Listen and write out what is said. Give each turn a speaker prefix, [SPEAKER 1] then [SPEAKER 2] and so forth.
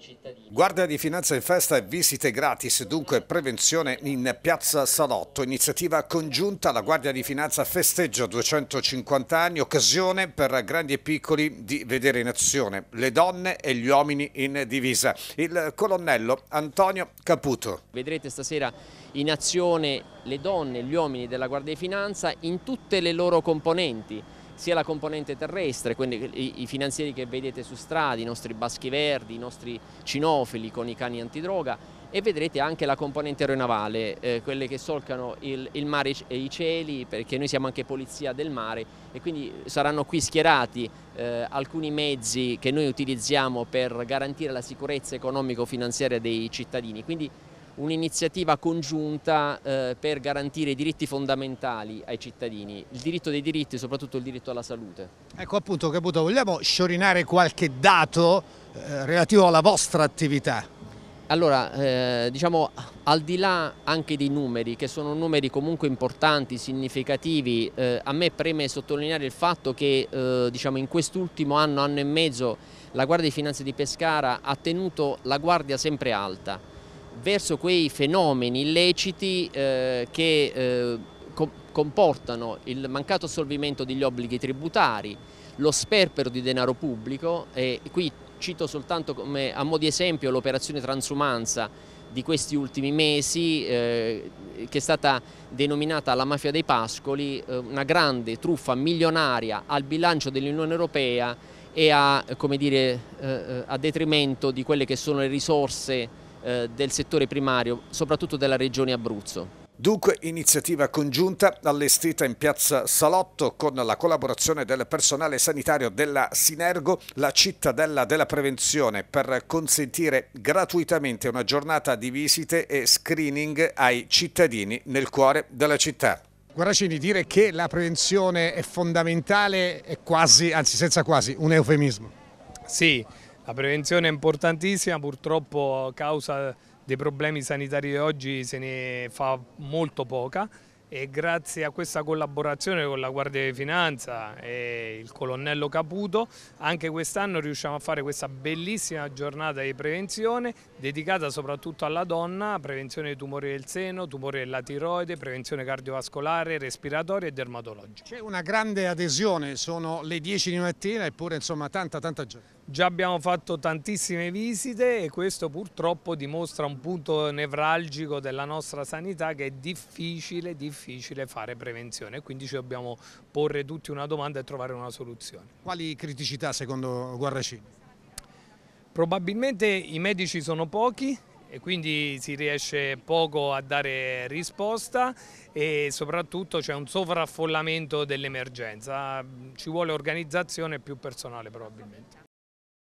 [SPEAKER 1] cittadini. Guardia di Finanza in festa e visite gratis, dunque prevenzione in Piazza Salotto. Iniziativa congiunta, la Guardia di Finanza festeggia 250 anni, occasione per grandi e piccoli di vedere in azione le donne e gli uomini in divisa. Il colonnello Antonio Caputo.
[SPEAKER 2] Vedrete stasera in azione le donne e gli uomini della Guardia di Finanza in tutte le loro componenti sia la componente terrestre, quindi i finanzieri che vedete su strada, i nostri baschi verdi, i nostri cinofili con i cani antidroga e vedrete anche la componente aeronavale, eh, quelle che solcano il, il, mare e i cieli perché noi siamo anche polizia del mare e quindi saranno qui schierati eh, alcuni mezzi che noi utilizziamo per garantire la sicurezza economico-finanziaria dei cittadini. Quindi un'iniziativa congiunta eh, per garantire i diritti fondamentali ai cittadini, il diritto dei diritti, e soprattutto il diritto alla salute.
[SPEAKER 1] Ecco appunto Caputo, vogliamo sciorinare qualche dato eh, relativo alla vostra attività?
[SPEAKER 2] Allora, eh, diciamo al di là anche dei numeri, che sono numeri comunque importanti, significativi, eh, a me preme sottolineare il fatto che eh, diciamo, in quest'ultimo anno, anno e mezzo, la Guardia di Finanze di Pescara ha tenuto la guardia sempre alta verso quei fenomeni illeciti eh, che eh, co comportano il mancato assolvimento degli obblighi tributari, lo sperpero di denaro pubblico e qui cito soltanto come, a mo' di esempio l'operazione transumanza di questi ultimi mesi eh, che è stata denominata la mafia dei pascoli, eh, una grande truffa milionaria al bilancio dell'Unione Europea e a, dire, eh, eh, a detrimento di quelle che sono le risorse eh, del settore primario, soprattutto della regione Abruzzo.
[SPEAKER 1] Dunque iniziativa congiunta allestita in piazza Salotto con la collaborazione del personale sanitario della Sinergo, la cittadella della prevenzione per consentire gratuitamente una giornata di visite e screening ai cittadini nel cuore della città. Guaracini, dire che la prevenzione è fondamentale è quasi, anzi senza quasi, un eufemismo.
[SPEAKER 3] Sì, la prevenzione è importantissima, purtroppo a causa dei problemi sanitari di oggi se ne fa molto poca e grazie a questa collaborazione con la Guardia di Finanza e il colonnello Caputo anche quest'anno riusciamo a fare questa bellissima giornata di prevenzione dedicata soprattutto alla donna, prevenzione dei tumori del seno, tumori della tiroide, prevenzione cardiovascolare, respiratoria e dermatologica.
[SPEAKER 1] C'è una grande adesione, sono
[SPEAKER 3] le 10 di mattina eppure insomma tanta tanta gente. Già abbiamo fatto tantissime visite e questo purtroppo dimostra un punto nevralgico della nostra sanità che è difficile, difficile fare prevenzione, quindi ci dobbiamo porre tutti una domanda e trovare una soluzione.
[SPEAKER 1] Quali criticità secondo Guarracini? Probabilmente i
[SPEAKER 3] medici sono pochi, e quindi si riesce poco a dare risposta e soprattutto c'è un sovraffollamento dell'emergenza, ci vuole organizzazione e più personale probabilmente.